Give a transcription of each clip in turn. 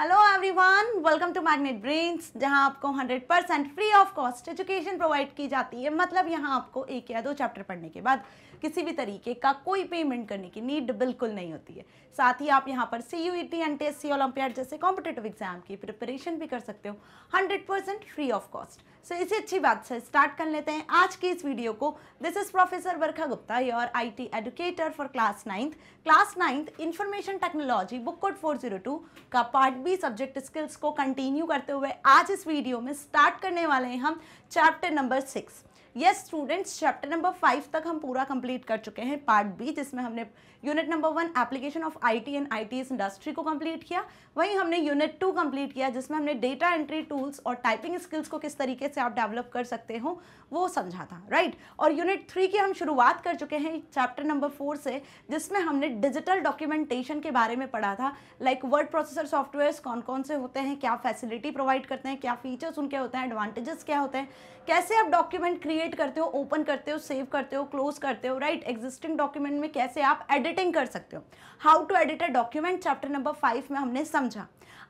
Hello everyone welcome to Magnet Brains जहां आपको 100 percent free of cost education provide की जाती है मतलब यहां आपको एक या दो चैप्टर पढ़ने के बाद किसी भी तरीके का कोई पेमेंट करने की नीड बिल्कुल नहीं होती है साथ ही आप यहां पर C U T N T S सी ओलंपियाड जैसे कॉम्पिटेटिव एग्जाम की प्रिपरेशन भी कर सकते हो hundred percent free of cost so so, इसी अच्छी बात से स्टार्ट कर लेते हैं आज की इस वीडियो को this is professor Varkha Gupta your IT educator for class ninth class ninth information technology book code 402 का पार्ट बी सब्जेक्ट स्किल्स को कंटिन्यू करते हुए आज इस वीडियो में स्टार्ट करने वाले हैं हम chapter number six yes students chapter number five तक हम पूरा कंप्लीट कर चुके हैं पार्ट बी जिसमें हमने unit number one application of IT and ITES industry को कंप्लीट किया वहीं हमने यूनिट टू कंप्लीट किया जिसमें हमने डेटा एंट्री टूल्स और टाइपिंग स्किल्स को किस तरीके से आप डेवलप कर सकते हो वो समझा था राइट right? और यूनिट थ्री की हम शुरुआत कर चुके हैं चैप्टर नंबर फोर से जिसमें हमने डिजिटल डॉक्यूमेंटेशन के बारे में पढ़ा था लाइक वर्ड प्रोसेसर सॉफ्टवेयर कौन कौन से होते हैं क्या फैसिलिटी प्रोवाइड करते हैं क्या फीचर्स उनके होते हैं एडवांटेजेस क्या होते हैं कैसे आप डॉक्यूमेंट क्रिएट करते हो ओपन करते हो सेव करते हो क्लोज करते हो राइट एग्जिस्टिंग डॉक्यूमेंट में कैसे आप एडिट एडिटिंग कर सकते हो how to edit a document chapter number five में हमने समझा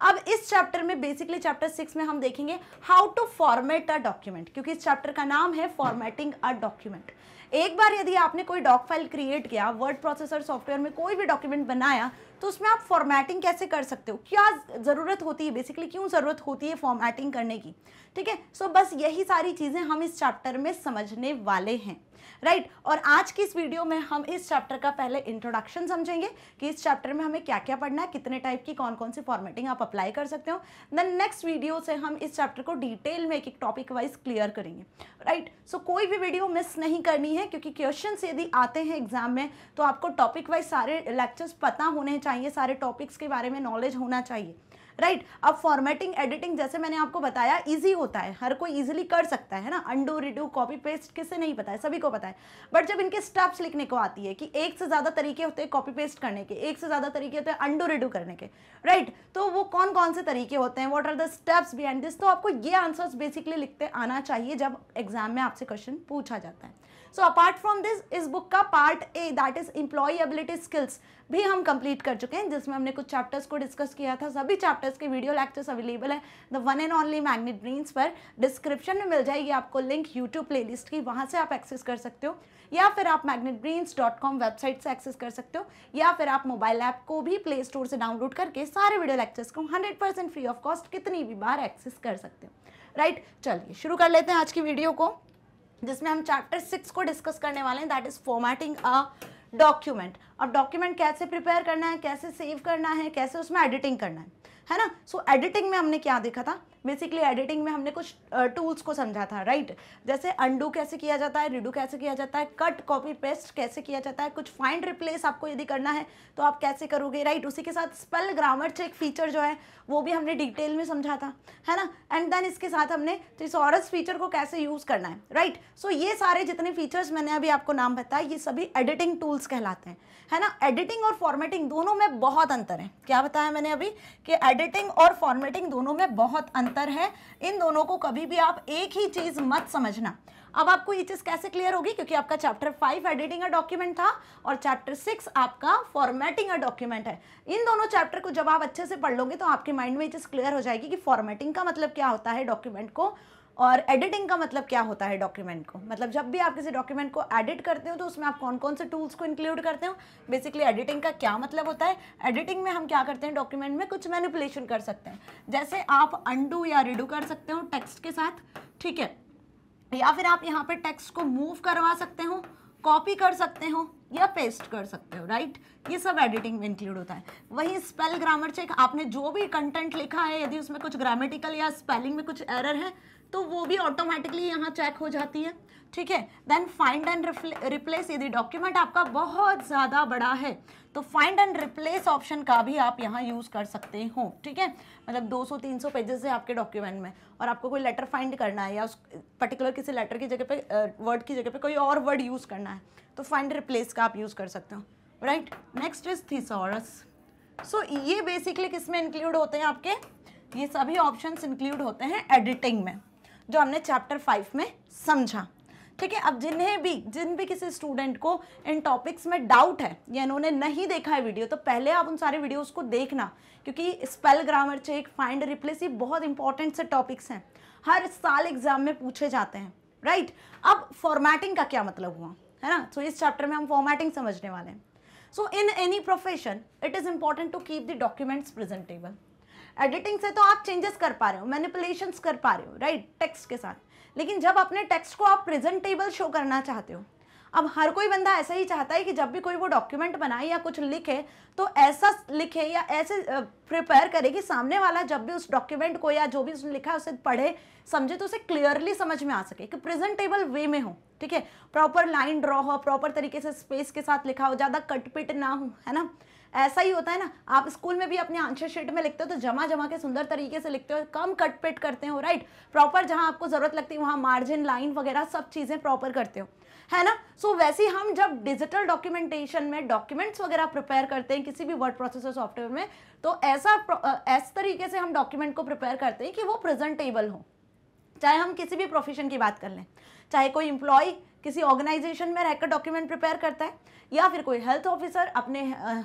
अब इस चैप्टर में बेसिकली चैप्टर सिक्स में हम देखेंगे how to format a document क्योंकि इस चैप्टर का नाम है फॉर्मेटिंग अ डॉक्यूमेंट एक बार यदि आपने कोई डॉक फाइल क्रिएट किया वर्ड प्रोसेसर सॉफ्टवेयर में कोई भी डॉक्यूमेंट बनाया तो उसमें आप फॉर्मेटिंग कैसे कर सकते हो क्या ज़रूरत होती है बेसिकली क्यों ज़रूरत होती है फॉर्मेटिंग करने की ठीक है सो बस यही सारी चीज़ें हम इस चैप्टर में समझने वाले हैं राइट right? और आज की इस वीडियो में हम इस चैप्टर का पहले इंट्रोडक्शन समझेंगे कि इस चैप्टर में हमें क्या क्या पढ़ना है कितने टाइप की कौन कौन सी फॉर्मेटिंग आप अप्लाई कर सकते हो देन नेक्स्ट वीडियो से हम इस चैप्टर को डिटेल में एक एक टॉपिक वाइज क्लियर करेंगे राइट right? सो so, कोई भी वीडियो मिस नहीं करनी है क्योंकि क्वेश्चन यदि आते हैं एग्जाम में तो आपको टॉपिक वाइज सारे लेक्चर्स पता होने चाहिए सारे टॉपिक्स के बारे में नॉलेज होना चाहिए राइट right? अब फॉर्मेटिंग एडिटिंग जैसे मैंने आपको बताया ईजी होता है हर कोई ईजिली कर सकता है ना अंडू रिड्यू कॉपी पेस्ट किसे नहीं पता है सभी को पता है बट जब इनके स्टेप्स लिखने को आती है कि एक से ज़्यादा तरीके होते हैं कॉपी पेस्ट करने के एक से ज़्यादा तरीके होते हैं अंडू रिड्यू करने के राइट right? तो वो कौन कौन से तरीके होते हैं what are the steps behind this तो आपको ये आंसर्स बेसिकली लिखते आना चाहिए जब एग्जाम में आपसे क्वेश्चन पूछा जाता है सो अपार्ट फ्रॉम दिस इस बुक का part A that is employability skills भी हम कंप्लीट कर चुके हैं जिसमें हमने कुछ चैप्टर्स को डिस्कस किया था सभी चैप्टर्स के वीडियो लेक्चर्स अवेलेबल है the one and only Magnet Brains पर डिस्क्रिप्शन में मिल जाएगी आपको लिंक यूट्यूब प्लेलिस्ट की वहाँ से आप एक्सेस कर सकते हो या फिर आप मैग्नेट वेबसाइट से एक्सेस कर सकते हो या फिर आप मोबाइल ऐप को भी प्ले स्टोर से डाउनलोड करके सारे वीडियो लेक्चर्स को hundred percent free of cost कितनी भी बार एक्सेस कर सकते हो राइट right? चलिए शुरू कर लेते हैं आज की वीडियो को जिसमें हम चैप्टर सिक्स को डिस्कस करने वाले हैं that is formatting a document अब डॉक्यूमेंट कैसे प्रिपेयर करना है कैसे सेव करना है कैसे उसमें एडिटिंग करना है है ना सो so, एडिटिंग में हमने क्या देखा था बेसिकली एडिटिंग में हमने कुछ टूल्स को समझा था राइट जैसे अंडू कैसे किया जाता है रिडू कैसे किया जाता है कट कॉपी पेस्ट कैसे किया जाता है कुछ फाइंड रिप्लेस आपको यदि करना है तो आप कैसे करोगे राइट उसी के साथ स्पेल ग्रामर चेक फीचर जो है वो भी हमने डिटेल में समझा था है ना एंड देन इसके साथ हमने थिसॉरस फीचर को कैसे यूज़ करना है राइट right? सो so ये सारे जितने फीचर्स मैंने अभी आपको नाम बताया ये सभी एडिटिंग टूल्स कहलाते हैं है ना एडिटिंग और फॉर्मेटिंग दोनों में बहुत अंतर है क्या बताया मैंने अभी कि एडिटिंग और फॉर्मेटिंग दोनों में बहुत अंतर अंतर है इन दोनों को कभी भी आप एक ही चीज़ मत समझना अब आपको ये चीज़ कैसे क्लियर होगी क्योंकि आपका chapter five editing a document था और चैप्टर सिक्स आपका फॉर्मेटिंग अ डॉक्यूमेंट है इन दोनों चैप्टर को जब आप अच्छे से पढ़ लोगे तो आपके माइंड में ये चीज़ क्लियर हो जाएगी कि फॉर्मेटिंग का मतलब क्या होता है डॉक्यूमेंट को और एडिटिंग का मतलब क्या होता है डॉक्यूमेंट को मतलब जब भी आप किसी डॉक्यूमेंट को एडिट करते हो तो उसमें आप कौन कौन से टूल्स को इंक्लूड करते हो बेसिकली एडिटिंग का क्या मतलब होता है एडिटिंग में हम क्या करते हैं डॉक्यूमेंट में कुछ मैनिपुलेशन कर सकते हैं जैसे आप अंडू या रिडू कर सकते हो टेक्स्ट के साथ ठीक है या फिर आप यहाँ पर टेक्स्ट को मूव करवा सकते हो कॉपी कर सकते हो या पेस्ट कर सकते हो राइट ये सब एडिटिंग में इंक्लूड होता है वही स्पेल ग्रामर चेक आपने जो भी कंटेंट लिखा है यदि उसमें कुछ ग्रामेटिकल या स्पेलिंग में कुछ एरर है तो वो भी ऑटोमेटिकली यहाँ चेक हो जाती है ठीक है देन फाइंड एंड रिप्लेस यदि डॉक्यूमेंट आपका बहुत ज़्यादा बड़ा है तो फाइंड एंड रिप्लेस ऑप्शन का भी आप यहाँ यूज़ कर सकते हो ठीक है मतलब 200-300 पेजेस है आपके डॉक्यूमेंट में और आपको कोई लेटर फाइंड करना है या उस पर्टिकुलर किसी लेटर की जगह पे वर्ड की जगह पे कोई और वर्ड यूज़ करना है तो फाइंड रिप्लेस का आप यूज़ कर सकते हो right next is thesaurus so ये बेसिकली किस में इंक्लूड होते हैं आपके ये सभी ऑप्शन इंक्लूड होते हैं एडिटिंग में जो हमने चैप्टर फाइव में समझा ठीक है अब जिन्हें भी जिन भी किसी स्टूडेंट को इन टॉपिक्स में डाउट है या इन्होंने नहीं देखा है वीडियो तो पहले आप उन सारे वीडियोस को देखना क्योंकि spell grammar check find replace ये बहुत इंपॉर्टेंट से टॉपिक्स हैं हर साल एग्जाम में पूछे जाते हैं राइट अब फॉर्मेटिंग का क्या मतलब हुआ है ना सो so, इस चैप्टर में हम फॉर्मेटिंग समझने वाले हैं so in any profession it is important to keep the documents presentable editing से तो आप चेंजेस कर पा रहे हो मैनिपुलेशन कर पा रहे हो राइट right? टेक्स्ट के साथ लेकिन जब अपने टेक्स्ट को आप प्रेजेंटेबल शो करना चाहते हो अब हर कोई बंदा ऐसा ही चाहता है कि जब भी कोई वो डॉक्यूमेंट बनाए या कुछ लिखे तो ऐसा लिखे या ऐसे प्रिपेयर करे कि सामने वाला जब भी उस डॉक्यूमेंट को या जो भी उसने लिखा है उसे पढ़े समझे तो उसे क्लियरली समझ में आ सके कि प्रेजेंटेबल वे में हो ठीक है प्रॉपर लाइन ड्रॉ हो प्रॉपर तरीके से स्पेस के साथ लिखा हो ज़्यादा कटपिट ना हो है ना ऐसा ही होता है ना आप स्कूल में भी अपने आंसर शीट में लिखते हो तो जमा जमा के सुंदर तरीके से लिखते हो कम कट पिट करते हो राइट प्रॉपर जहां आपको ज़रूरत लगती है वहां मार्जिन लाइन वगैरह सब चीज़ें प्रॉपर करते हो है ना सो so, वैसे हम जब डिजिटल डॉक्यूमेंटेशन में डॉक्यूमेंट्स वगैरह प्रिपेयर करते हैं किसी भी वर्ड प्रोसेसर सॉफ्टवेयर में तो ऐसा ऐसे तरीके से हम डॉक्यूमेंट को प्रिपेयर करते हैं कि वो प्रेजेंटेबल हो चाहे हम किसी भी प्रोफेशन की बात कर लें चाहे कोई इंप्लॉय किसी ऑर्गेनाइजेशन में रहकर डॉक्यूमेंट प्रिपेयर करता है या फिर कोई हेल्थ ऑफिसर अपने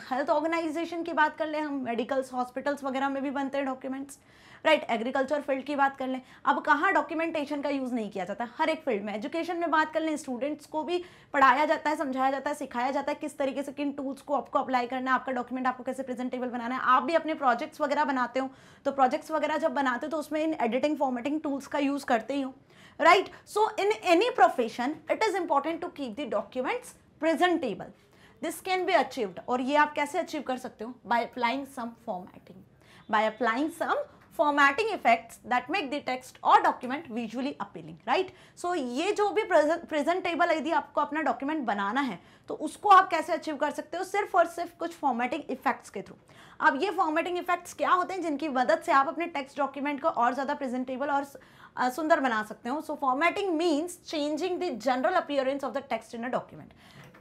हेल्थ ऑर्गेनाइजेशन की बात कर ले हम मेडिकल्स हॉस्पिटल्स वगैरह में भी बनते हैं डॉक्यूमेंट्स राइट एग्रीकल्चर फील्ड की बात कर लें अब कहाँ डॉक्यूमेंटेशन का यूज़ नहीं किया जाता हर एक फील्ड में एजुकेशन में बात कर लें स्टूडेंट्स को भी पढ़ाया जाता है समझाया जाता है सिखाया जाता है किस तरीके से किन टूल्स को आपको अप्लाई करना है आपका डॉक्यूमेंट आपको कैसे प्रेजेंटेबल बनाना है आप भी अपने प्रोजेक्ट्स वगैरह बनाते हो तो प्रोजेक्ट्स वगैरह जब बनाते हो तो उसमें इन एडिटिंग फॉर्मेटिंग टूल्स का यूज़ करते ही हूँ right? So in any profession, it is important to keep the documents presentable. This can be achieved और ye aap kaise achieve kar sakte ho by applying some formatting, by applying some formatting effects that make the text or document visually appealing, right? So ये जो भी presentable यदि aapko apna document banana hai to usko aap kaise achieve kar sakte ho sirf aur sirf kuch formatting effects ke through अब ये formatting effects क्या होते हैं जिनकी मदद से आप अपने टेक्स्ट डॉक्यूमेंट को और ज़्यादा प्रेजेंटेबल और सुंदर बना सकते हो so formatting means changing the general appearance of the text in a document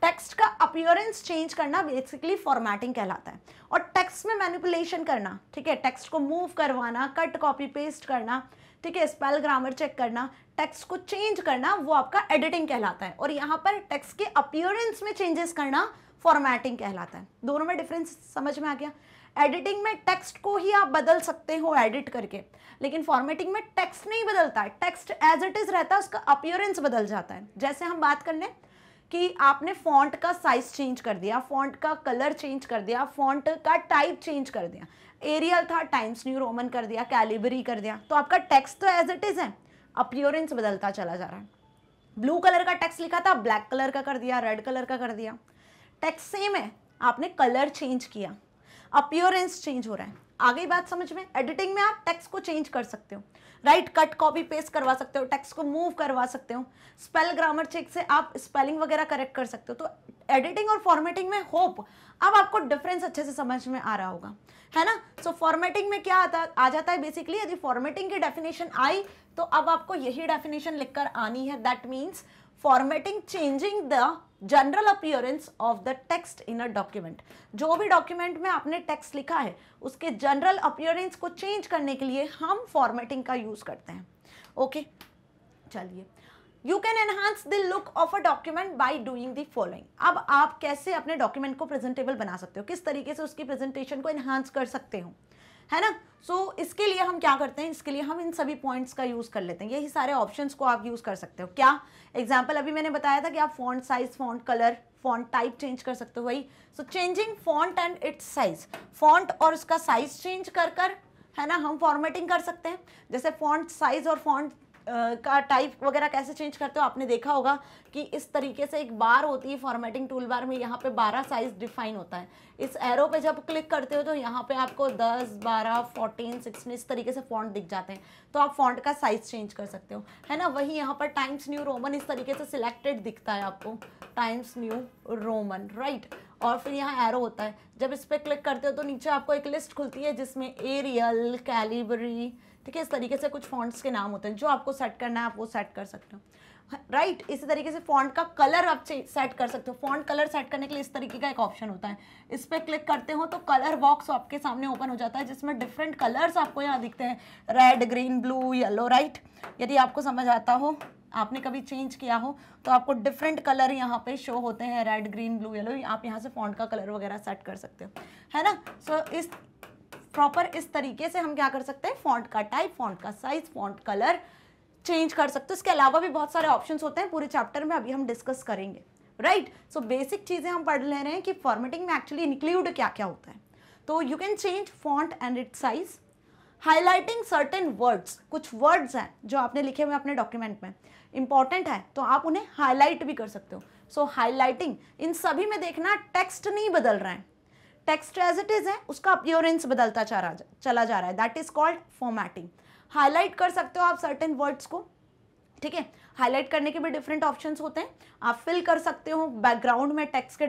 text का अपियरेंस चेंज करना बेसिकली फॉर्मेटिंग कहलाता है और टेक्स्ट में मैनिपुलेशन करना ठीक है टेक्स्ट को मूव करवाना कट कॉपी पेस्ट करना ठीक है स्पेल ग्रामर चेक करना टेक्स्ट को चेंज करना वो आपका एडिटिंग कहलाता है और यहाँ पर टेक्स्ट के अपियरेंस में चेंजेस करना फॉर्मेटिंग कहलाता है दोनों में डिफरेंस समझ में आ गया एडिटिंग में टेक्स्ट को ही आप बदल सकते हो एडिट करके लेकिन फॉर्मेटिंग में टेक्स्ट नहीं बदलता है टेक्स्ट एज इट इज़ रहता है उसका अपियरेंस बदल जाता है जैसे हम बात कर लें कि आपने फॉन्ट का साइज चेंज कर दिया फॉन्ट का कलर चेंज कर दिया फॉन्ट का टाइप चेंज कर दिया एरियल था टाइम्स न्यू रोमन कर दिया कैलिबरी कर दिया तो आपका टेक्स्ट तो एज इट इज़ है अपियोरेंस बदलता चला जा रहा है ब्लू कलर का टेक्स्ट लिखा था ब्लैक कलर का कर दिया रेड कलर का कर दिया टेक्स्ट सेम है आपने कलर चेंज किया अपियरेंस चेंज हो रहा है आ गई बात समझ में एडिटिंग में आप टेक्स्ट को चेंज कर सकते हो राइट कट कॉपी पेस्ट करवा सकते हो टेक्स्ट को मूव करवा सकते हो स्पेल ग्रामर चेक से आप स्पेलिंग वगैरह करेक्ट कर सकते हो तो एडिटिंग और फॉर्मेटिंग में होप अब आपको डिफरेंस अच्छे से समझ में आ रहा होगा है ना सो so, फॉर्मेटिंग में क्या आता आ जाता है बेसिकली यदि फॉर्मेटिंग की डेफिनेशन आई तो अब आपको यही डेफिनेशन लिखकर आनी है that means formatting changing the general appearance of the text in a document जो भी डॉक्यूमेंट में आपने टेक्स्ट लिखा है उसके जनरल अपियरेंस को चेंज करने के लिए हम फॉर्मेटिंग का यूज़ करते हैं ओके okay? चलिए you can enhance the look of a document by doing the following अब आप कैसे अपने डॉक्यूमेंट को प्रेजेंटेबल बना सकते हो किस तरीके से उसकी प्रेजेंटेशन को एनहांस कर सकते हो है ना सो so, इसके लिए हम क्या करते हैं इसके लिए हम इन सभी पॉइंट्स का यूज़ कर लेते हैं यही सारे ऑप्शंस को आप यूज़ कर सकते हो क्या एग्जांपल अभी मैंने बताया था कि आप font size font colour font type change कर सकते हो वही so changing font and its size font और उसका साइज चेंज कर कर है ना हम फॉर्मेटिंग कर सकते हैं जैसे फॉन्ट साइज और फॉन्ट का टाइप वगैरह कैसे चेंज करते हो आपने देखा होगा कि इस तरीके से एक बार होती है फॉर्मेटिंग टूल बार में यहाँ पे 12 साइज डिफाइन होता है इस एरो पे जब क्लिक करते हो तो यहाँ पे आपको 10, 12, 14, 16 इस तरीके से फॉन्ट दिख जाते हैं तो आप फॉन्ट का साइज चेंज कर सकते हो है ना वही यहाँ पर टाइम्स न्यू रोमन इस तरीके से सिलेक्टेड दिखता है आपको टाइम्स न्यू रोमन राइट और फिर यहाँ एरो होता है जब इस पर क्लिक करते हो तो नीचे आपको एक लिस्ट खुलती है जिसमें एरियल कैलिबरी ठीक है इस तरीके से कुछ फॉन्ट्स के नाम होते हैं जो आपको सेट करना है आप वो सेट कर सकते हो राइट right, इसी तरीके से फॉन्ट का कलर आप सेट कर सकते हो फॉन्ट कलर सेट करने के लिए इस तरीके का एक ऑप्शन होता है इस पर क्लिक करते हो तो कलर बॉक्स आपके सामने ओपन हो जाता है जिसमें डिफरेंट कलर्स आपको यहाँ दिखते हैं red green blue yellow right यदि आपको समझ आता हो आपने कभी चेंज किया हो तो आपको डिफरेंट कलर यहाँ पे शो होते हैं रेड ग्रीन ब्लू येलो आप यहाँ से फॉन्ट का कलर वगैरह सेट कर सकते हो है ना सो so, इस प्रॉपर इस तरीके से हम क्या कर सकते हैं फॉन्ट का टाइप फॉन्ट का साइज फॉन्ट कलर चेंज कर सकते हो इसके अलावा भी बहुत सारे ऑप्शन होते हैं पूरे चैप्टर में अभी हम डिस्कस करेंगे राइट सो बेसिक चीज़ें हम पढ़ ले रहे हैं कि फॉर्मेटिंग में एक्चुअली इंक्लूड क्या क्या होता है तो you can change font and it size highlighting certain words कुछ वर्ड्स हैं जो आपने लिखे हुए अपने डॉक्यूमेंट में इंपॉर्टेंट है तो आप उन्हें हाईलाइट भी कर सकते हो सो so, हाईलाइटिंग इन सभी में देखना टेक्स्ट नहीं बदल रहा है टेक्स्ट एज इट इज़ है उसका अपियोरेंस बदलता चला चला जा रहा है that is called formatting highlight कर सकते हो आप सर्टेन वर्ड्स को ठीक है हाईलाइट करने के भी डिफरेंट ऑप्शन होते हैं आप फिल कर सकते हो बैकग्राउंड में टेक्स्ट के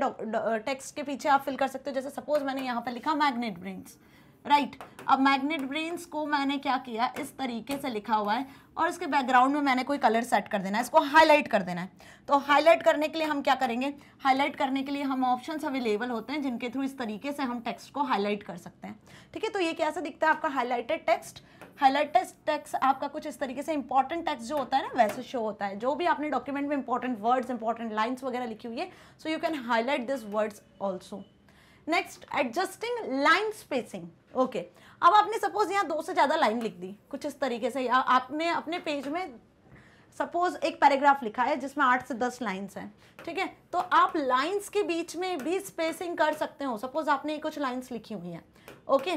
टेक्स्ट के पीछे आप फिल कर सकते हो जैसे सपोज मैंने यहाँ पर लिखा मैग्नेट ब्रेन्स राइट right. अब मैग्नेट ब्रेन्स को मैंने क्या किया इस तरीके से लिखा हुआ है और इसके बैकग्राउंड में मैंने कोई कलर सेट कर देना है इसको हाईलाइट कर देना है तो हाईलाइट करने के लिए हम क्या करेंगे हाईलाइट करने के लिए हम ऑप्शन अवेलेबल होते हैं जिनके थ्रू इस तरीके से हम टेक्स्ट को हाईलाइट कर सकते हैं ठीक है तो ये कैसे दिखता है आपका हाईलाइटेड टेक्स्ट हाईलाइटेड टेक्स्ट आपका कुछ इस तरीके से इंपॉर्टेंट टेक्स्ट जो होता है ना वैसे शो होता है जो भी आपने डॉक्यूमेंट में इंपॉर्टेंट वर्ड्स इंपॉर्टेंट लाइन्स वगैरह लिखी हुई है so you can highlight this words also next adjusting line spacing okay अब आपने सपोज यहाँ दो से ज़्यादा लाइन लिख दी कुछ इस तरीके से या आपने अपने पेज में सपोज एक पैराग्राफ लिखा है जिसमें आठ से दस लाइन्स हैं ठीक है तो आप लाइन्स के बीच में भी स्पेसिंग कर सकते हो सपोज आपने कुछ लाइन्स लिखी हुई हैं ओके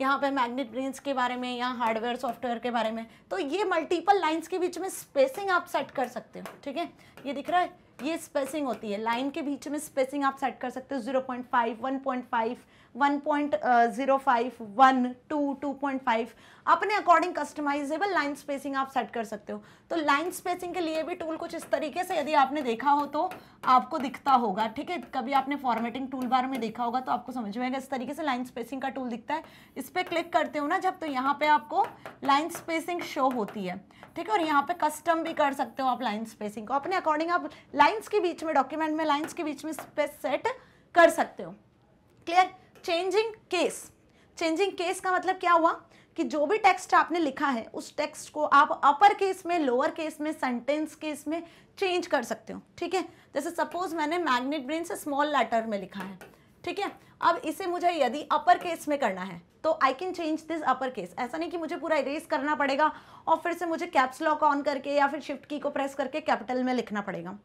यहाँ पे मैग्नेट ब्रेन्स के बारे में या हार्डवेयर सॉफ्टवेयर के बारे में तो ये मल्टीपल लाइन्स के बीच में स्पेसिंग आप सेट कर सकते हो ठीक है ये दिख रहा है ये स्पेसिंग होती है लाइन के बीच में स्पेसिंग आप सेट कर सकते हो zero point five one point five 1.05, zero five one two two point five अपने अकॉर्डिंग कस्टमाइजेबल लाइन स्पेसिंग आप सेट कर सकते हो तो लाइन स्पेसिंग के लिए भी टूल कुछ इस तरीके से यदि आपने देखा हो तो आपको दिखता होगा ठीक है कभी आपने फॉर्मेटिंग टूल बार में देखा होगा तो आपको समझ में आएगा इस तरीके से लाइन स्पेसिंग का टूल दिखता है इस पर क्लिक करते हो ना जब तो यहाँ पे आपको लाइन स्पेसिंग शो होती है ठीक है और यहाँ पे कस्टम भी कर सकते हो आप लाइन स्पेसिंग को अपने अकॉर्डिंग आप लाइन्स के बीच में डॉक्यूमेंट में लाइन्स के बीच में स्पेस सेट कर सकते हो clear changing case changing case का मतलब क्या हुआ कि जो भी टेक्स्ट आपने लिखा है उस टेक्स्ट को आप अपर केस में लोअर केस में सेंटेंस केस में चेंज कर सकते हो ठीक है जैसे सपोज मैंने मैग्नेट ब्रेन से स्मॉल लेटर में लिखा है ठीक है अब इसे मुझे यदि अपर केस में करना है तो I can change this upper case ऐसा नहीं कि मुझे पूरा इरेज करना पड़ेगा और फिर से मुझे कैप्स लॉक ऑन करके या फिर शिफ्ट की को प्रेस करके कैपिटल में लिखना पड़ेगा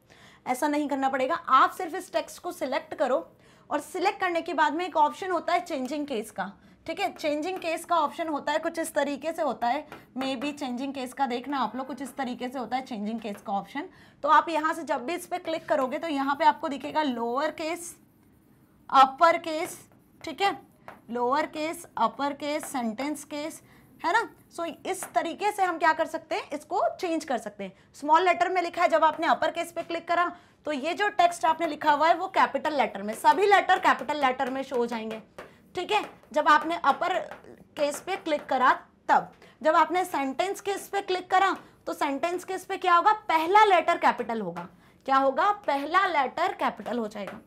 ऐसा नहीं करना पड़ेगा आप सिर्फ इस टेक्स्ट को सिलेक्ट करो और सिलेक्ट करने के बाद में एक ऑप्शन होता है चेंजिंग केस का ठीक है चेंजिंग केस का ऑप्शन होता है कुछ इस तरीके से होता है मे बी चेंजिंग केस का देखना आप लोग कुछ इस तरीके से होता है चेंजिंग केस का ऑप्शन तो आप यहाँ से जब भी इस पर क्लिक करोगे तो यहाँ पे आपको दिखेगा लोअर केस अपर केस ठीक है lower case upper case sentence case है ना सो so, इस तरीके से हम क्या कर सकते हैं इसको चेंज कर सकते हैं स्मॉल लेटर में लिखा है जब आपने अपर केस पे क्लिक करा तो ये जो टेक्स्ट आपने लिखा हुआ है वो कैपिटल लेटर में सभी लेटर कैपिटल लेटर में शो हो जाएंगे ठीक है जब आपने अपर केस पे क्लिक करा तब जब आपने सेंटेंस केस पे क्लिक करा तो सेंटेंस केस पे क्या होगा पहला लेटर कैपिटल होगा क्या होगा पहला लेटर कैपिटल हो जाएगा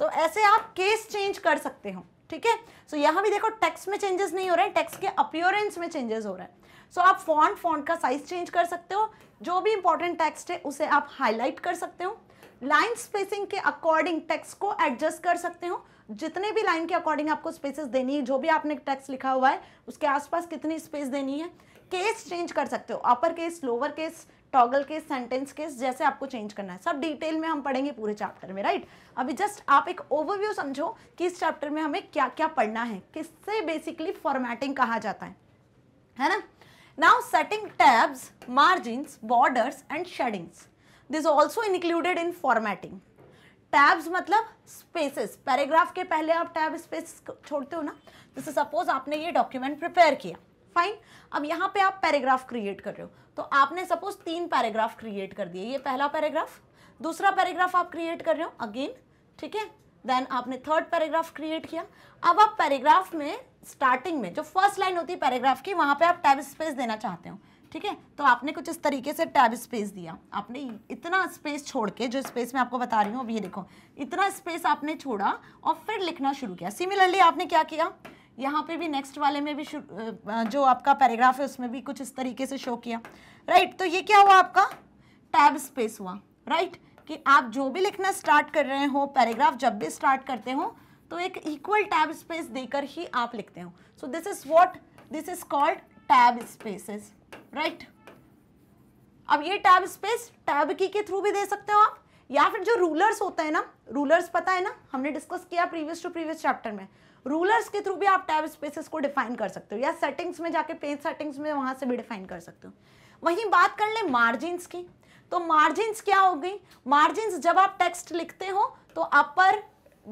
तो ऐसे आप केस चेंज कर सकते हो ठीक है सो यहाँ भी देखो टेक्स्ट में चेंजेस नहीं हो रहे हैं टेक्स्ट के अपियोरेंस में चेंजेस हो रहे हैं सो so, आप फॉन्ट फॉन्ट का साइज चेंज कर सकते हो जो भी इंपॉर्टेंट टेक्स्ट है उसे आप हाईलाइट कर सकते हो लाइन स्पेसिंग के अकॉर्डिंग टेक्स्ट को एडजस्ट कर सकते हो जितने भी लाइन के अकॉर्डिंग आपको स्पेसेस देनी है जो भी आपने टेक्स्ट लिखा हुआ है उसके आसपास कितनी स्पेस देनी है केस चेंज कर सकते हो upper case lower case toggle case sentence case जैसे आपको चेंज करना है सब डिटेल में हम पढ़ेंगे पूरे चैप्टर में राइट अभी जस्ट आप एक ओवरव्यू समझो कि इस चैप्टर में हमें क्या क्या पढ़ना है किससे बेसिकली फॉर्मेटिंग कहा जाता है है ना now setting tabs margin borders and shadings this also included in formatting tabs मतलब स्पेसेस पैराग्राफ के पहले आप टैब स्पेस छोड़ते हो ना जैसे तो सपोज आपने ये डॉक्यूमेंट प्रिपेयर किया फाइन अब यहाँ पे आप पैराग्राफ क्रिएट कर रहे हो तो आपने सपोज तीन पैराग्राफ क्रिएट कर दिए ये पहला पैराग्राफ दूसरा पैराग्राफ आप क्रिएट कर रहे हो अगेन ठीक है देन आपने थर्ड पैराग्राफ क्रिएट किया अब आप पैराग्राफ में स्टार्टिंग में जो फर्स्ट लाइन होती है पैराग्राफ की वहाँ पे आप टैब स्पेस देना चाहते हो ठीक है तो आपने कुछ इस तरीके से टैब स्पेस दिया आपने इतना स्पेस छोड़ के जो स्पेस मैं आपको बता रही हूँ अब ये देखो इतना स्पेस आपने छोड़ा और फिर लिखना शुरू किया सिमिलरली आपने क्या किया यहाँ पे भी नेक्स्ट वाले में भी जो आपका पैराग्राफ है उसमें भी कुछ इस तरीके से शो किया राइट right, तो ये क्या हुआ आपका टैब स्पेस हुआ राइट right? कि आप जो भी लिखना स्टार्ट कर रहे हो पैराग्राफ जब भी स्टार्ट करते हो तो एक इक्वल टैब स्पेस देकर ही आप लिखते हो so this is what this is called tab spaces right अब ये टैब स्पेस टैब की के थ्रू भी दे सकते हो आप या फिर जो रूलर्स होता है ना रूलर्स पता है ना हमने डिस्कस किया प्रीवियस टू प्रीवियस चैप्टर में रूलर्स के थ्रू भी आप टैब स्पेसेस को डिफाइन कर सकते हो या सेटिंग्स में जाके पेज सेटिंग्स में वहां से भी डिफाइन कर सकते हो वहीं बात कर ले मार्जिन्स की तो मार्जिन्स क्या हो गई मार्जिन्स जब आप टेक्स्ट लिखते हो तो upper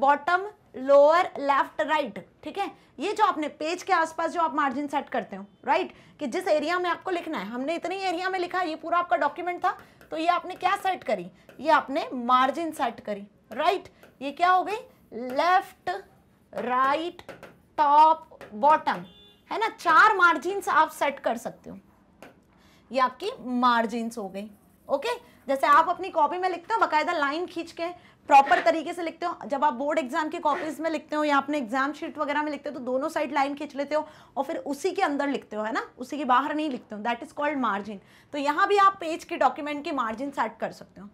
bottom lower left right ठीक है ये जो आपने पेज के आसपास जो आप मार्जिन सेट करते हो राइट right? कि जिस एरिया में आपको लिखना है हमने इतने ही एरिया में लिखा ये पूरा आपका डॉक्यूमेंट था तो ये आपने क्या सेट करी ये आपने मार्जिन सेट करी राइट right? ये क्या हो गई लेफ्ट राइट टॉप बॉटम है ना चार मार्जिन आप सेट कर सकते हो ये आपकी मार्जिन हो गई ओके जैसे आप अपनी कॉपी में लिखते हो बाकायदा लाइन खींच के प्रॉपर तरीके से लिखते हो जब आप बोर्ड एग्जाम की कॉपीज में लिखते हो या अपने एग्जाम शीट वगैरह में लिखते हो तो दोनों साइड लाइन खींच लेते हो और फिर उसी के अंदर लिखते हो है ना उसी के बाहर नहीं लिखते हो दैट इज कॉल्ड मार्जिन तो यहाँ भी आप पेज के डॉक्यूमेंट के मार्जिन सेट कर सकते हो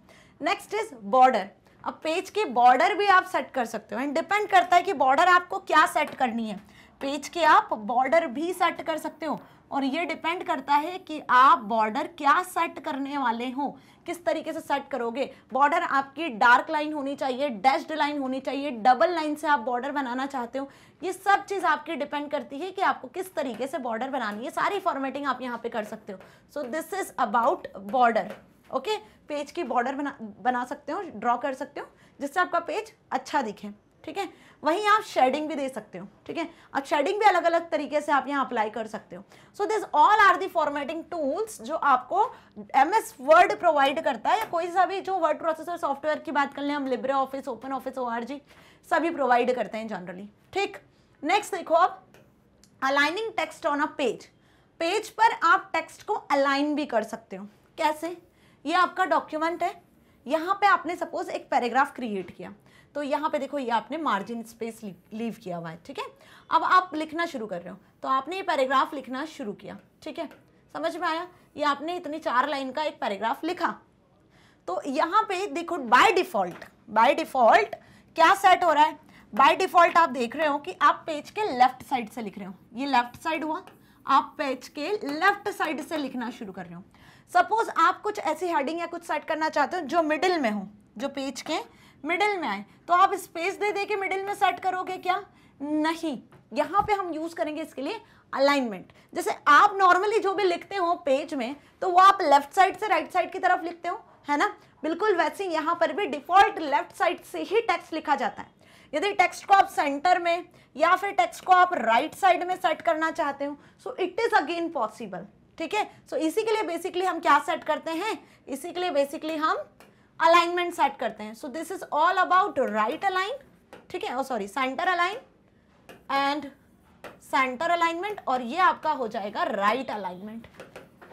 नेक्स्ट इज बॉर्डर अब पेज के बॉर्डर भी आप सेट कर सकते हो एंड डिपेंड करता है कि बॉर्डर आपको क्या सेट करनी है पेज के आप बॉर्डर भी सेट कर सकते हो और ये डिपेंड करता है कि आप बॉर्डर क्या सेट करने वाले हो किस तरीके से सेट करोगे बॉर्डर आपकी डार्क लाइन होनी चाहिए डैश्ड लाइन होनी चाहिए डबल लाइन से आप बॉर्डर बनाना चाहते हो ये सब चीज़ आपकी डिपेंड करती है कि आपको किस तरीके से बॉर्डर बनानी है सारी फॉर्मेटिंग आप यहाँ पे कर सकते हो so this is about border okay page की बॉर्डर बना बना सकते हो ड्रॉ कर सकते हो जिससे आपका पेज अच्छा दिखे ठीक है वहीं आप शेडिंग भी दे सकते हो ठीक है अब शेडिंग भी अलग अलग तरीके से आप यहाँ अप्लाई कर सकते हो so this all are the formatting tools जो आपको एम एस वर्ड प्रोवाइड करता है या कोई सा भी जो वर्ड प्रोसेसर सॉफ्टवेयर की बात कर लें हम लिब्रे ऑफिस ओपन ऑफिस ओ सभी प्रोवाइड करते हैं जनरली ठीक नेक्स्ट देखो आप aligning text on a page page पर आप टेक्स्ट को अलाइन भी कर सकते हो कैसे ये आपका डॉक्यूमेंट है यहाँ पे आपने सपोज एक पैराग्राफ क्रिएट किया तो यहाँ पे देखो ये आपने मार्जिन स्पेस लीव किया हुआ है ठीक है अब आप लिखना शुरू कर रहे हो तो आपने ये पैराग्राफ लिखना शुरू किया ठीक है समझ में आया ये आपने इतनी चार लाइन का एक पैराग्राफ लिखा तो यहाँ पे देखो बाय डिफॉल्ट बाय डिफॉल्ट क्या सेट हो रहा है बाय डिफॉल्ट आप देख रहे हो कि आप पेज के लेफ्ट साइड से लिख रहे हो ये लेफ्ट साइड हुआ आप पेज के लेफ्ट साइड से लिखना शुरू कर रहे हो सपोज आप कुछ ऐसी हेडिंग या कुछ सेट करना चाहते हो जो मिडिल में हो जो पेज के मिडिल में आए तो आप स्पेस दे दे के मिडिल में सेट करोगे क्या नहीं यहाँ पे हम यूज करेंगे इसके लिए अलाइनमेंट जैसे आप नॉर्मली जो भी लिखते हो पेज में तो वो आप लेफ्ट साइड से राइट साइड की तरफ लिखते हो है ना बिल्कुल वैसे यहाँ पर भी डिफॉल्ट लेफ्ट साइड से ही टेक्स्ट लिखा जाता है यदि टेक्स्ट को आप सेंटर में या फिर टेक्स्ट को आप राइट right साइड में सेट करना चाहते हो so it is again possible ठीक है सो इसी के लिए बेसिकली हम क्या सेट करते हैं इसी के लिए बेसिकली हम अलाइनमेंट सेट करते हैं so this is all about right align ठीक है sorry center align and center alignment और ये आपका हो जाएगा राइट अलाइनमेंट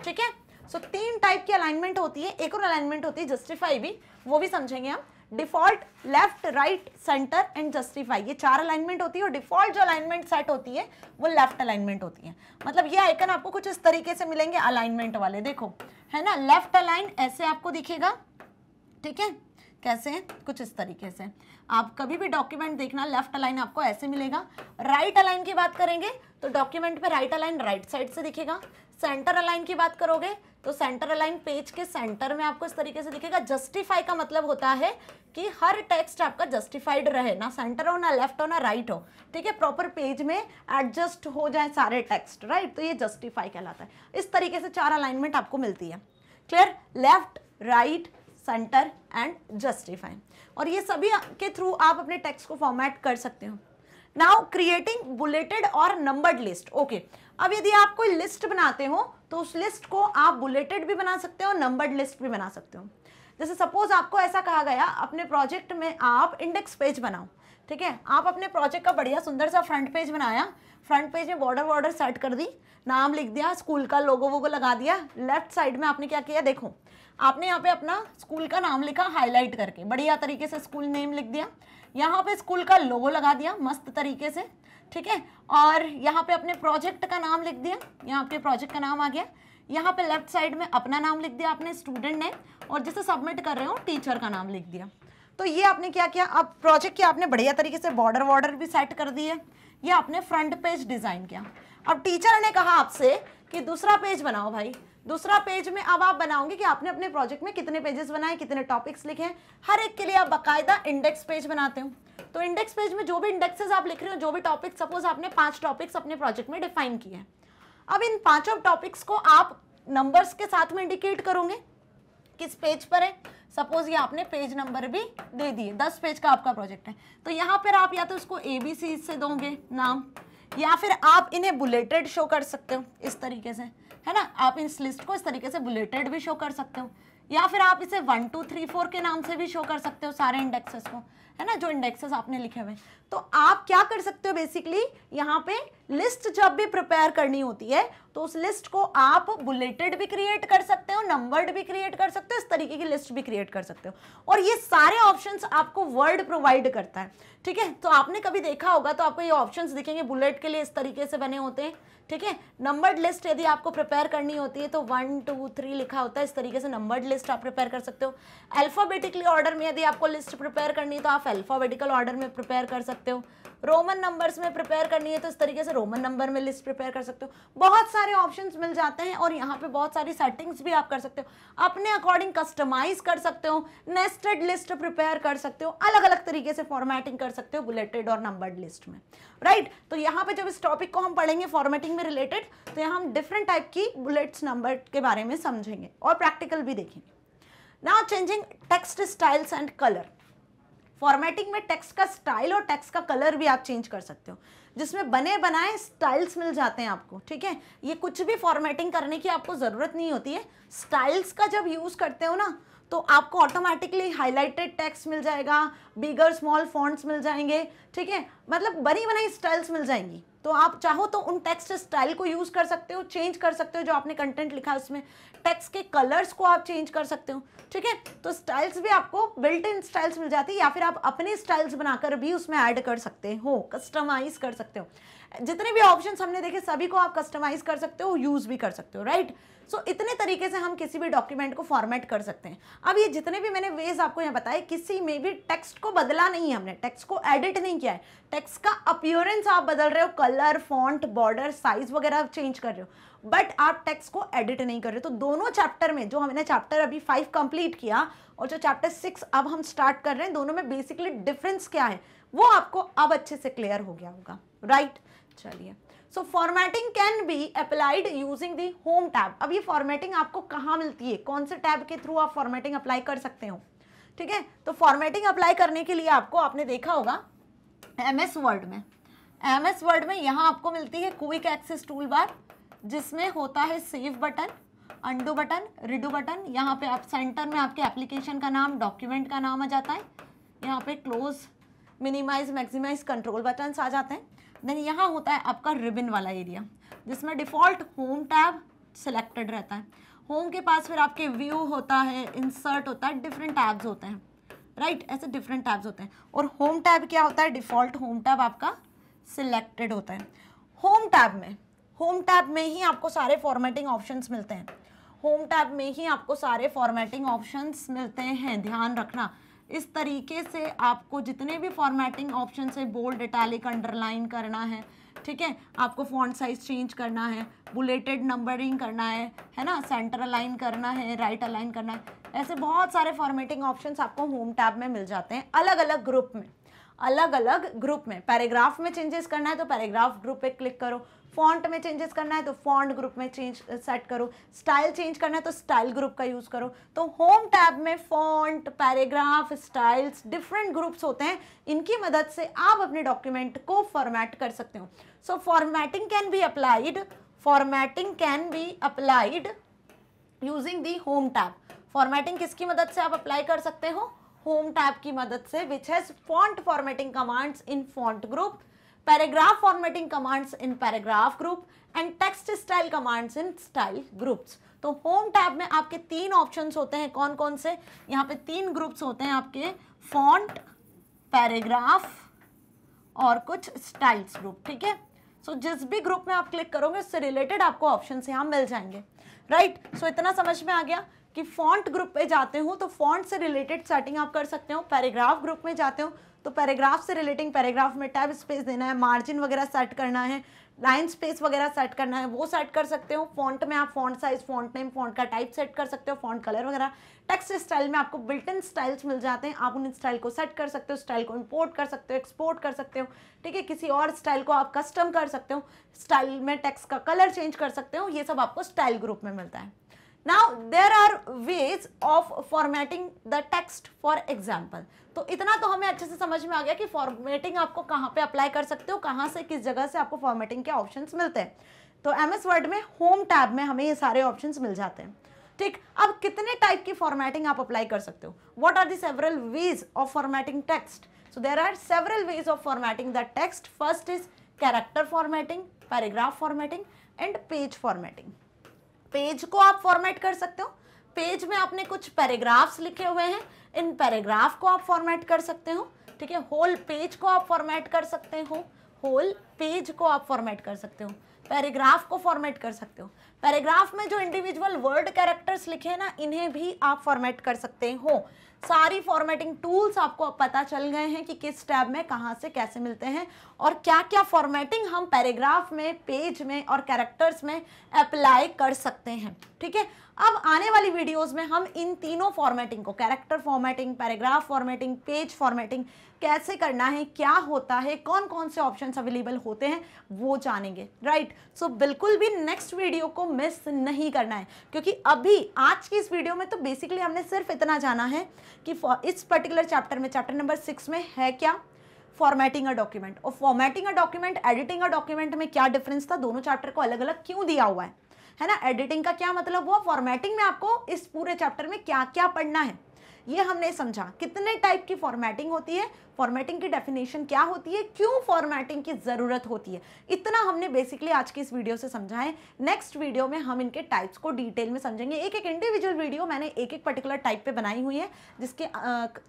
ठीक है सो तीन टाइप की अलाइनमेंट होती है एक और अलाइनमेंट होती है जस्टिफाई भी वो भी समझेंगे हम default left right center and justify ये चार अलाइनमेंट होती है और डिफॉल्ट जो अलाइनमेंट सेट होती है वो लेफ्ट अलाइनमेंट होती है मतलब ये आइकन आपको कुछ इस तरीके से मिलेंगे अलाइनमेंट वाले देखो है ना लेफ्ट अलाइन ऐसे आपको दिखेगा ठीक है कैसे कुछ इस तरीके से आप कभी भी डॉक्यूमेंट देखना लेफ्ट अलाइन आपको ऐसे मिलेगा राइट अलाइन की बात करेंगे तो डॉक्यूमेंट पे राइट अलाइन राइट साइड से दिखेगा सेंटर अलाइन की बात करोगे तो सेंटर अलाइन पेज के सेंटर में आपको इस तरीके से दिखेगा जस्टिफाई का मतलब होता है कि हर टेक्स्ट आपका जस्टिफाइड रहे ना सेंटर हो ना लेफ्ट हो ना राइट हो ठीक है प्रॉपर पेज में एडजस्ट हो जाए सारे टेक्स्ट राइट तो ये जस्टिफाई कहलाता है इस तरीके से चार अलाइनमेंट आपको मिलती है clear left right center and justify और ये सभी के थ्रू आप अपने टेक्स्ट को फॉर्मेट कर सकते हो नाउ क्रिएटिंग बुलेटेड और नंबर्ड लिस्ट ओके अब यदि आप कोई लिस्ट बनाते हो तो उस लिस्ट को आप बुलेटेड भी बना सकते हो नंबर्ड लिस्ट भी बना सकते हो जैसे सपोज आपको ऐसा कहा गया अपने प्रोजेक्ट में आप इंडेक्स पेज बनाओ ठीक है आप अपने प्रोजेक्ट का बढ़िया सुंदर सा फ्रंट पेज बनाया फ्रंट पेज में बॉर्डर वॉर्डर सेट कर दी नाम लिख दिया स्कूल का लोगो वोगो लगा दिया लेफ्ट साइड में आपने क्या किया देखो आपने यहाँ पे अपना स्कूल का नाम लिखा हाईलाइट करके बढ़िया तरीके से स्कूल नेम लिख दिया यहाँ पे स्कूल का लोगो लगा दिया मस्त तरीके से ठीक है और यहाँ पे अपने प्रोजेक्ट का नाम लिख दिया यहाँ आपके प्रोजेक्ट का नाम आ गया यहाँ पे लेफ्ट साइड में अपना नाम लिख दिया आपने स्टूडेंट नेम और जिसे सबमिट कर रहे हो टीचर का नाम लिख दिया तो ये आपने क्या किया अब प्रोजेक्ट की आपने बढ़िया तरीके से बॉर्डर वॉर्डर भी सेट कर दिए ये आपने फ्रंट पेज डिज़ाइन किया अब टीचर ने कहा आपसे कि दूसरा पेज बनाओ भाई दूसरा पेज में अब आप बनाओगे कि आपने अपने प्रोजेक्ट में कितने पेजेस बनाए कितने टॉपिक्स लिखे हर एक के लिए आप बकायदा इंडेक्स पेज बनाते हो तो इंडेक्स पेज में जो भी इंडेक्सेस आप लिख रहे हो जो भी टॉपिक सपोज आपने पांच टॉपिक्स अपने प्रोजेक्ट में डिफाइन किए हैं अब इन पांचों टॉपिक्स को आप नंबर्स के साथ में इंडिकेट करोगे किस पेज पर है सपोज ये आपने पेज नंबर भी दे दिए दस पेज का आपका प्रोजेक्ट है तो यहाँ पर आप या तो इसको ए बी सी से दोगे नाम या फिर आप इन्हें बुलेटेड शो कर सकते हो इस तरीके से है ना आप इस लिस्ट को इस तरीके से बुलेटेड भी शो कर सकते हो या फिर आप इसे वन टू थ्री फोर के नाम से भी शो कर सकते हो सारे इंडेक्सेस को है ना जो इंडेक्सेस आपने लिखे हुए तो आप क्या कर सकते हो बेसिकली यहाँ पे लिस्ट जब भी प्रिपेयर करनी होती है तो उस लिस्ट को आप बुलेटेड भी क्रिएट कर सकते हो नंबर्ड भी क्रिएट कर सकते हो इस तरीके की लिस्ट भी क्रिएट कर सकते हो और ये सारे ऑप्शंस आपको वर्ड प्रोवाइड करता है ठीक है तो आपने कभी देखा होगा तो आपको ये ऑप्शन दिखेंगे बुलेट के लिए इस तरीके से बने होते हैं ठीक है नंबर्ड लिस्ट यदि आपको प्रिपेयर करनी होती है तो वन टू थ्री लिखा होता है इस तरीके से नंबर्ड लिस्ट आप प्रिपेयर कर सकते हो अल्फाबेटिकली ऑर्डर में यदि आपको लिस्ट प्रिपेयर करनी है तो आप आप अल्फ़ाबेटिकल ऑर्डर में प्रिपेयर कर सकते हो रोमन नंबर्स में प्रिपेयर करनी है तो इस तरीके से रोमन नंबर में लिस्ट प्रिपेयर कर सकते हो बहुत सारे ऑप्शंस मिल जाते हैं और यहाँ पे बहुत सारी सेटिंग्स भी आप कर सकते हो अपने अकॉर्डिंग कस्टमाइज कर सकते हो नेस्टेड लिस्ट प्रिपेयर कर सकते हो अलग अलग तरीके से फॉर्मेटिंग कर सकते हो बुलेटेड और नंबर्ड लिस्ट में राइट right? तो यहाँ पे जब इस टॉपिक को हम पढ़ेंगे फॉर्मेटिंग में रिलेटेड तो यहाँ हम डिफरेंट टाइप की बुलेट्स नंबर के बारे में समझेंगे और प्रैक्टिकल भी देखेंगे now changing text styles and colour formatting में टेक्स्ट का स्टाइल और टेक्स्ट का कलर भी आप चेंज कर सकते हो जिसमें बने बनाए स्टाइल्स मिल जाते हैं आपको ठीक है ये कुछ भी फॉर्मेटिंग करने की आपको ज़रूरत नहीं होती है स्टाइल्स का जब यूज़ करते हो ना तो आपको ऑटोमेटिकली हाईलाइटेड टेक्स्ट मिल जाएगा बिगर स्मॉल फॉन्ट्स मिल जाएंगे ठीक है मतलब बनी बनाई स्टाइल्स मिल जाएंगी तो आप चाहो तो उन टेक्स्ट स्टाइल को यूज़ कर सकते हो चेंज कर सकते हो जो आपने कंटेंट लिखा है उसमें टेक्स के कलर्स को आप चेंज कर सकते हो ठीक है तो स्टाइल्स भी आपको बिल्ट इन स्टाइल्स मिल जाती है या फिर आप अपने स्टाइल्स बनाकर भी उसमें ऐड कर सकते हो कस्टमाइज कर सकते हो जितने भी ऑप्शंस हमने देखे सभी को आप कस्टमाइज कर सकते हो यूज़ भी कर सकते हो राइट सो so, इतने तरीके से हम किसी भी डॉक्यूमेंट को फॉर्मेट कर सकते हैं अब ये जितने भी मैंने वेज आपको यहाँ बताए किसी में भी टेक्स्ट को बदला नहीं है हमने टेक्स्ट को एडिट नहीं किया है टेक्स्ट का अपियरेंस आप बदल रहे हो कलर फॉन्ट बॉर्डर साइज वगैरह चेंज कर रहे हो बट आप टेक्स्ट को एडिट नहीं कर रहे तो दोनों चैप्टर में जो हमने चैप्टर अभी फाइव कंप्लीट किया और जो चैप्टर सिक्स अब हम स्टार्ट कर रहे हैं दोनों में बेसिकली डिफरेंस क्या है वो आपको अब अच्छे से क्लियर हो गया होगा राइट चलिए so formatting can be applied using the home tab अब ये फॉर्मेटिंग आपको कहाँ मिलती है कौन से टैब के थ्रू आप फॉर्मेटिंग अप्लाई कर सकते हो ठीक है तो फॉर्मेटिंग अप्लाई करने के लिए आपको आपने देखा होगा एम एस वर्ड में एम एस वर्ड में यहाँ आपको मिलती है क्विक एक्सेस टूल बार जिसमें होता है save button undo button redo button यहाँ पे आप सेंटर में आपके एप्लीकेशन का नाम डॉक्यूमेंट का नाम आ जाता है यहाँ पे close minimise maximise control buttons आ जाते हैं देन यहाँ होता है आपका रिबिन वाला एरिया जिसमें डिफ़ॉल्ट होम टैब सिलेक्टेड रहता है होम के पास फिर आपके व्यू होता है इंसर्ट होता है डिफरेंट टैब्स होते हैं राइट right? ऐसे डिफरेंट टैब्स होते हैं और होम टैब क्या होता है डिफ़ॉल्ट होम टैब आपका सिलेक्टेड होता है होम टैब में होम टैब में ही आपको सारे फॉर्मेटिंग ऑप्शंस मिलते हैं होम टैब में ही आपको सारे फॉर्मेटिंग ऑप्शंस मिलते हैं ध्यान रखना इस तरीके से आपको जितने भी फॉर्मेटिंग ऑप्शन है बोल्ड इटैलिक अंडरलाइन करना है ठीक है आपको फॉन्ट साइज चेंज करना है बुलेटेड नंबरिंग करना है है ना सेंटर अलाइन करना है राइट अलाइन करना है ऐसे बहुत सारे फॉर्मेटिंग ऑप्शंस आपको होम टैब में मिल जाते हैं अलग अलग ग्रुप में अलग अलग ग्रुप में पैराग्राफ में चेंजेस करना है तो पैराग्राफ ग्रुप पे क्लिक करो फॉन्ट में चेंजेस करना है तो फॉन्ट ग्रुप में चेंज सेट uh, करो स्टाइल चेंज करना है तो स्टाइल ग्रुप का यूज़ करो तो होम टैब में font paragraph styles different groups होते हैं इनकी मदद से आप अपने डॉक्यूमेंट को फॉर्मेट कर सकते हो so formatting can be applied formatting can be applied using the home tab formatting किसकी मदद से आप अप्लाई कर सकते हो होम टैब की मदद से which has font formatting commands in font group paragraph formatting commands in paragraph group and text style commands in style groups तो होम टैब में आपके तीन ऑप्शंस होते हैं कौन कौन से यहाँ पे तीन ग्रुप्स होते हैं आपके फॉन्ट पैराग्राफ और कुछ स्टाइल्स ग्रुप ठीक है सो जिस भी ग्रुप में आप क्लिक करोगे उससे रिलेटेड आपको ऑप्शन यहाँ मिल जाएंगे राइट right? सो so, इतना समझ में आ गया कि फॉन्ट ग्रुप पे जाते हो तो फॉन्ट से रिलेटेड सेटिंग आप कर सकते हो पैराग्राफ ग्रुप में जाते हो तो पैराग्राफ से रिलेटिंग पैराग्राफ में टैब स्पेस देना है मार्जिन वगैरह सेट करना है लाइन स्पेस वगैरह सेट करना है वो सेट कर सकते हो फॉन्ट में आप font size font name font का टाइप सेट कर सकते हो फॉन्ट कलर वगैरह टेक्स्ट स्टाइल में आपको बिल्ट इन स्टाइल्स मिल जाते हैं आप उन स्टाइल को सेट कर सकते हो स्टाइल को इंपोर्ट कर सकते हो एक्सपोर्ट कर सकते हो ठीक है किसी और स्टाइल को आप कस्टम कर सकते हो स्टाइल में टेक्स्ट का कलर चेंज कर सकते हो ये सब आपको स्टाइल ग्रुप में मिलता है now there are ways of formatting the text for example तो इतना तो हमें अच्छे से समझ में आ गया कि फॉर्मेटिंग आपको कहाँ पे अप्लाई कर सकते हो कहाँ से किस जगह से आपको फॉर्मेटिंग के ऑप्शंस मिलते हैं तो एम एस वर्ड में होम टैब में हमें ये सारे ऑप्शंस मिल जाते हैं ठीक अब कितने टाइप की फॉर्मेटिंग आप अप्लाई कर सकते हो what are several ways of formatting text so there are several ways of formatting the text first is character formatting paragraph formatting and page formatting page को आप फॉर्मेट कर सकते हो पेज में आपने कुछ पैराग्राफ्स लिखे हुए हैं इन पैराग्राफ को आप फॉर्मेट कर सकते हो ठीक है होल पेज को आप फॉर्मेट कर सकते हो होल पेज को आप फॉर्मेट कर सकते हो पैराग्राफ को फॉर्मेट कर सकते हो पैराग्राफ में जो इंडिविजुअल वर्ड कैरेक्टर्स लिखे हैं ना इन्हें भी आप फॉर्मेट कर सकते हो सारी फॉर्मेटिंग टूल्स आपको पता चल गए हैं कि किस टैब में कहां से कैसे मिलते हैं और क्या क्या फॉर्मेटिंग हम पैराग्राफ में पेज में और कैरेक्टर्स में अप्लाई कर सकते हैं ठीक है अब आने वाली वीडियोस में हम इन तीनों फॉर्मेटिंग को character formatting paragraph formatting page formatting कैसे करना है क्या होता है कौन कौन से ऑप्शन अवेलेबल होते हैं वो जानेंगे राइट right. सो so, बिल्कुल भी नेक्स्ट वीडियो को मिस नहीं करना है क्योंकि अभी आज की इस वीडियो में तो बेसिकली हमने सिर्फ इतना जाना है कि इस पर्टिकुलर चैप्टर में चैप्टर नंबर सिक्स में है क्या फॉर्मेटिंग अ डॉक्यूमेंट और formatting a document editing a document में क्या डिफरेंस था दोनों चैप्टर को अलग अलग क्यों दिया हुआ है है ना एडिटिंग का क्या मतलब हुआ फॉर्मेटिंग में आपको इस पूरे चैप्टर में क्या क्या पढ़ना है ये हमने समझा कितने टाइप की फॉर्मेटिंग होती है फॉर्मेटिंग की डेफिनेशन क्या होती है क्यों फॉर्मेटिंग की ज़रूरत होती है इतना हमने बेसिकली आज की इस वीडियो से समझा है नेक्स्ट वीडियो में हम इनके टाइप्स को डिटेल में समझेंगे एक एक इंडिविजुअल वीडियो मैंने एक एक पर्टिकुलर टाइप पे बनाई हुई है जिसके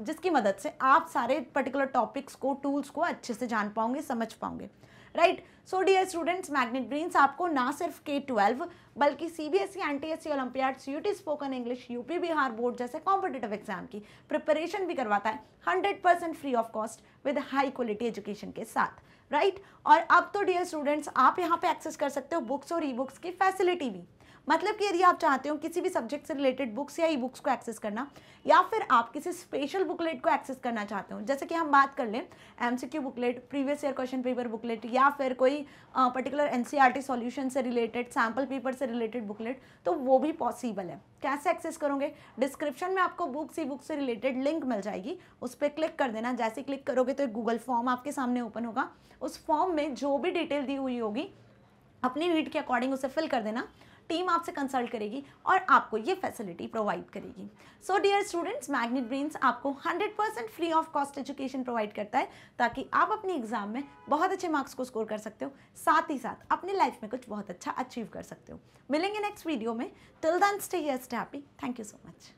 जिसकी मदद से आप सारे पर्टिकुलर टॉपिक्स को टूल्स को अच्छे से जान पाओगे समझ पाओगे right right? So dear students Magnet Brains आपको ना सिर्फ के ट्वेल्व बल्कि C B S E N T S सी olympiad C U T spoken English UP Bihar board जैसे कॉम्पिटेटिव एग्जाम की प्रिपरेशन भी करवाता है hundred percent free of cost with high quality education के साथ राइट right? और अब तो डियर स्टूडेंट्स आप यहाँ पे एक्सेस कर सकते हो बुक्स और ई बुक्स की फैसिलिटी भी मतलब कि यदि आप चाहते हो किसी भी सब्जेक्ट से रिलेटेड बुक्स या ई बुक्स को एक्सेस करना या फिर आप किसी स्पेशल बुकलेट को एक्सेस करना चाहते हो जैसे कि हम बात कर लें MCQ booklet previous year question paper booklet या फिर कोई पर्टिकुलर एनसीईआरटी सॉल्यूशन से रिलेटेड सैम्पल पेपर से रिलेटेड बुकलेट तो वो भी पॉसिबल है कैसे एक्सेस करोगे डिस्क्रिप्शन में आपको बुक्स ई बुक से रिलेटेड लिंक मिल जाएगी उस पर क्लिक कर देना जैसे क्लिक करोगे तो एक गूगल फॉर्म आपके सामने ओपन होगा उस फॉर्म में जो भी डिटेल दी हुई होगी अपनी नीड के अकॉर्डिंग उसे फिल कर देना टीम आपसे कंसल्ट करेगी और आपको ये फैसिलिटी प्रोवाइड करेगी so dear students Magnet Brains आपको 100% free of cost education provide करता है ताकि आप अपने एग्जाम में बहुत अच्छे मार्क्स को स्कोर कर सकते हो साथ ही साथ अपने लाइफ में कुछ बहुत अच्छा अचीव कर सकते हो मिलेंगे नेक्स्ट वीडियो में till then stay just happy thank you so much